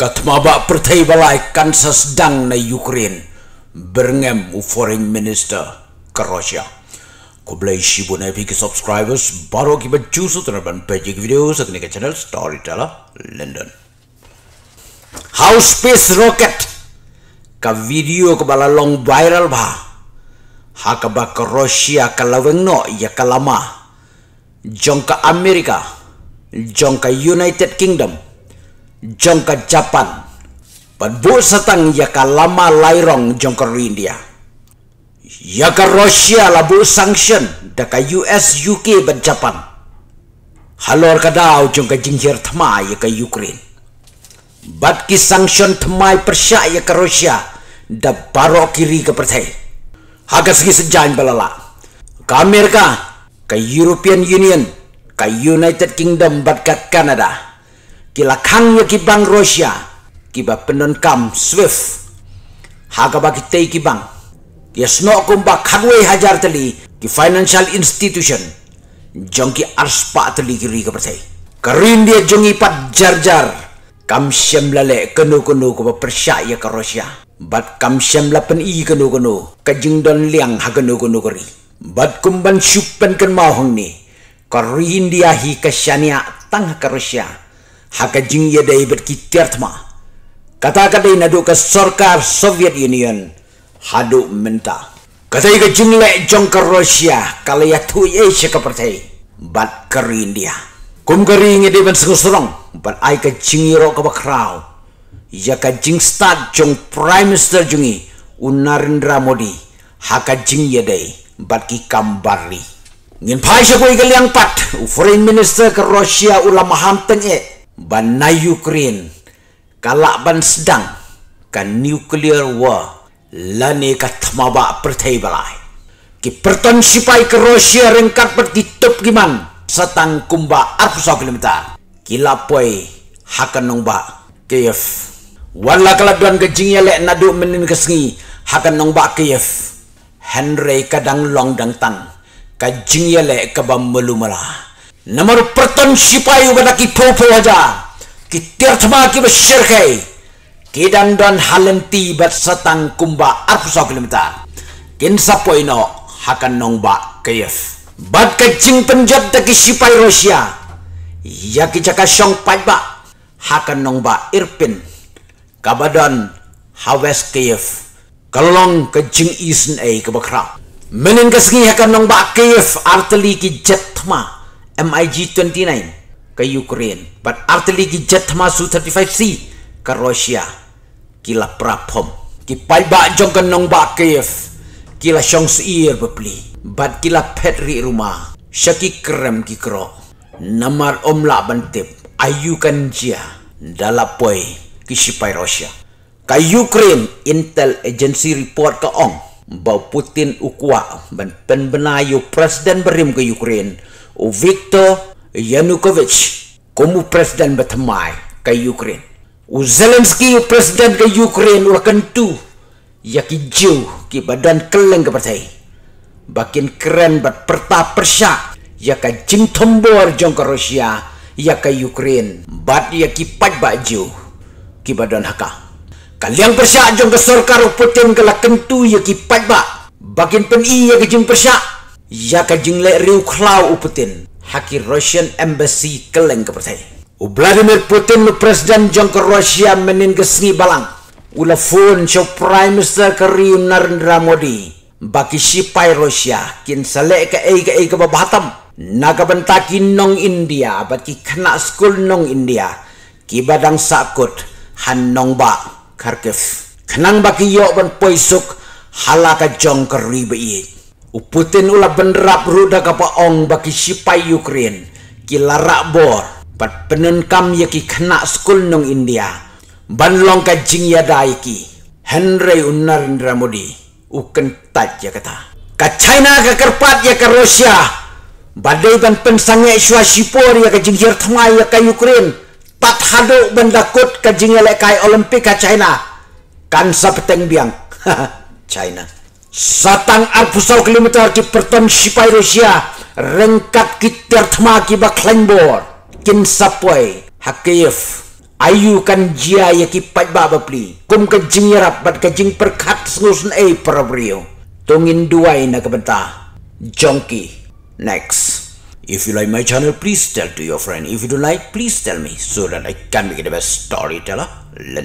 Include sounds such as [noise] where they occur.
Katmaba pertai balai Kansas dan na Ukraine berngem u foreign minister ke Russia. Ku belai shibu subscribers baru ki baju su terban pejik video sakni ke channel Storyteller London. House Space Rocket ka video ke bala long viral ba. Hakaba ke Russia ke laweng no ya ke lama. Jongka Amerika, jongka United Kingdom, jongka Japan Padbu setang yaka lama lairong jongka India Yaka Rusia labu sanction daka US UK ban Japan Halor kadau jongka jingjir temai yaka Ukraine Bat ki sanction thmai persia yaka Rusia da baro kiri ke pertai Hagas ki sejain balala Ka Amerika ka European Union ka United Kingdom bat ka Canada kilakangnya kibang Rusia kiba penon kam swift haga bagi tei kibang ya sno kumba kadwe hajar teli ki financial institution jongki arspa teli kiri ka persai karin dia jongi pat jarjar, jar kam syam lale kenu kenu ko persya ya ka Rusia bat kam syam lapen i kenu kenu ka don liang ha kenu kenu kari bat kumban syupen ken mahong ni karin dia hi ka tang ha ka Rusia haka jingye da ibet ki tiartma. Kata kata ina duka sorkar Soviet Union hadu menta. Kata ika jingle jongkar Rusia kala ya tu ye se kepertai bat kari India. Kum kari inge di ben sengu serong bat ai ka jingiro ka bakrao. Ya ka jing start jong Prime Minister jungi Unarindra Modi haka jingye da bat ki kambarli. Ngin pai kui ka liang pat, Foreign Minister ke Rusia ulama hamteng ek ban na Ukraine kalak ban sedang kan nuclear war lani kat maba pertai balai ki perton sipai ke Rusia rengkat bertitup giman Satang kumba arfusa kilimta ki lapoi hakan ba Kiev wala kaladuan gejing yalek nadu menin kesengi hakan nong ba Kiev Henry kadang long dang tang kajing yalek kabam melumalah नमर प्रतन सिपाही बना की फो फो हजा कि तीर्थ मा की बशर है कि डंडन हालंती बर सतंग कुंबा अर्फ सौ किलोमीटर किन सपोइनो हकन नोंबा कैफ बद के जिंग पंजाब तक की सिपाही रोशिया या कि चका शंग पाइ बा हकन नोंबा इरपिन कबडन हावेस कैफ कलोंग के जिंग ईसन ए के बखरा मेनिंग के सिंह हकन नोंबा कैफ आर्टली की जत्थमा MiG-29 ke Ukraine but artillery jet Masu 35 c ke Russia kila prapom ki pai ba jong ke nong ba Kiev kila syong suir bebeli, but kila petri rumah syaki krem ki kro namar omla bantip ayukan jia dalapoy ki sipai Russia ke Ukraine intel agency report ke ong bau Putin ukuak ben penbenayu presiden berim ke Ukraine o oh, Viktor Yanukovych como presiden batamai ke Ukraine. O oh, Zelensky o oh, presiden ke Ukraine o lakan tu ya ki jiu ki badan keleng ke partai. Bakin keren bat perta persya ya ka jing tombor jong ke Rusia ya ke Ukraine bat ya ki baju bat jiu ki badan haka. Kalian persya jong ke sorkar Putin ke lakan tu ya ki pat bat. Bakin pen i ke jing persyak Яка джинле риу клау у Путин. Хаки Russian Embassy келенг кепертай. У Владимир Путин у президент джонка Россия менин гасни балан. У лафон шо Prime Minister ка риу Нарндра Моди. Баки шипай Россия кин сале ка эй ка эй ка бабатам. Нагабантаки нонг Индия, баки кана скул нонг Индия. Кибадан сакут хан нонг ба Харкев. Кнан баки йо бан пойсук халака джонка рибе иеть. Uputin ula benderap ruda kapa ong bagi sipai Ukraine kila bor, pat penenkam yaki kena skul nung India banlong ka jing yada yaki Henry Unnar Indra Modi uken taj ya kata ka China ka kerpat ya ka Rusia badai ban pensangnya isua sipor ya kajing jing ya ka Ukraine tat haduk bendakut ka jing yalekai Olimpik ka China kan sapeteng biang [laughs] China Satang arpusau kilometer di Perton Shipai Rusia Rengkat kita terma ki klenbor, klengbor Kin sapoy Hakeyef Ayu kan jia ya pat ba pli Kum ke jing yarap bat ke jing perkat Sengusun ay parabriyo Tungin duwai na kebenta Jongki Next If you like my channel, please tell to your friend. If you don't like, please tell me so that I can make the best storyteller.